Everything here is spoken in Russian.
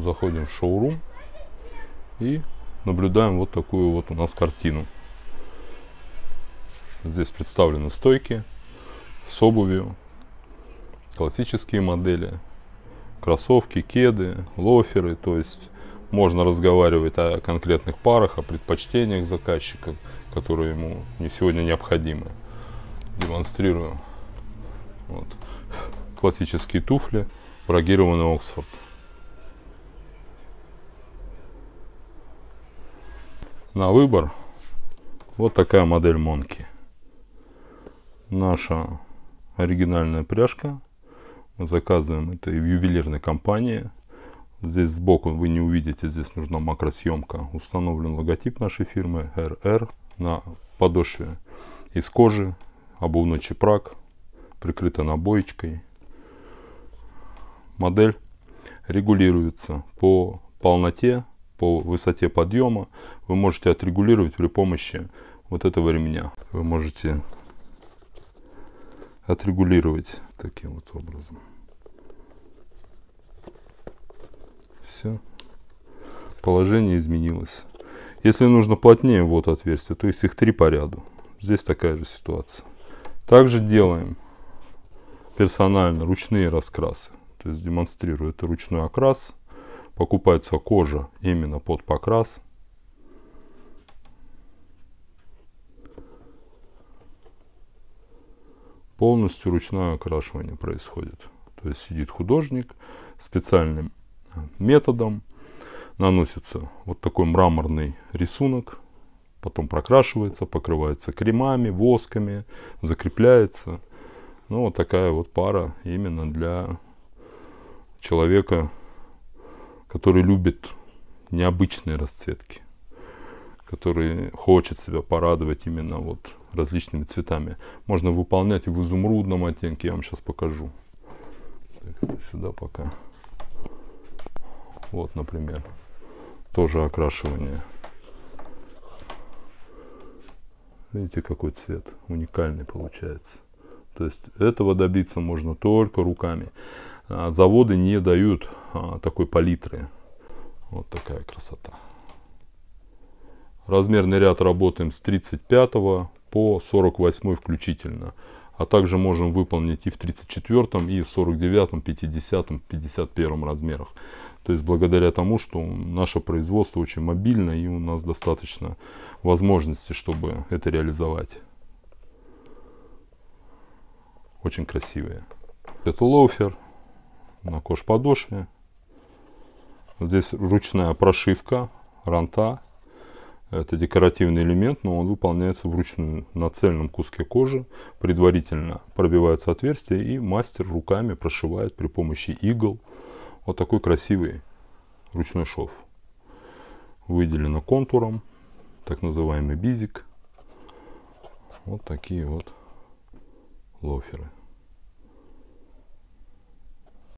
заходим в шоурум и наблюдаем вот такую вот у нас картину. Здесь представлены стойки с обувью, классические модели, кроссовки, кеды, лоферы. То есть можно разговаривать о конкретных парах, о предпочтениях заказчика, которые ему не сегодня необходимы. Демонстрирую. Вот. Классические туфли, брагированный Оксфорд. на выбор вот такая модель Монки. Наша оригинальная пряжка. Мы заказываем это в ювелирной компании. Здесь сбоку вы не увидите, здесь нужна макросъемка. Установлен логотип нашей фирмы RR на подошве из кожи. Обувной чепрак, прикрыта набоечкой. Модель регулируется по полноте по высоте подъема вы можете отрегулировать при помощи вот этого ремня. Вы можете отрегулировать таким вот образом. Все. Положение изменилось. Если нужно плотнее, вот отверстие. То есть их три по ряду. Здесь такая же ситуация. Также делаем персонально ручные раскрасы. То есть демонстрирую это ручной окрас покупается кожа именно под покрас. Полностью ручное окрашивание происходит. То есть сидит художник специальным методом, наносится вот такой мраморный рисунок, потом прокрашивается, покрывается кремами, восками, закрепляется. Ну, вот такая вот пара именно для человека который любит необычные расцветки, который хочет себя порадовать именно вот различными цветами. Можно выполнять и в изумрудном оттенке, я вам сейчас покажу. сюда пока. Вот, например, тоже окрашивание. Видите, какой цвет уникальный получается. То есть этого добиться можно только руками. А, заводы не дают а, такой палитры. Вот такая красота. Размерный ряд работаем с 35 по 48 включительно. А также можем выполнить и в 34, и в 49, 50, 51 размерах. То есть благодаря тому, что наше производство очень мобильно и у нас достаточно возможностей, чтобы это реализовать. Очень красивые. Это лоуфер на кож-подошве. Здесь ручная прошивка ранта. Это декоративный элемент, но он выполняется вручную на цельном куске кожи. Предварительно пробивается отверстие и мастер руками прошивает при помощи игл вот такой красивый ручной шов. Выделено контуром, так называемый бизик. Вот такие вот лоферы.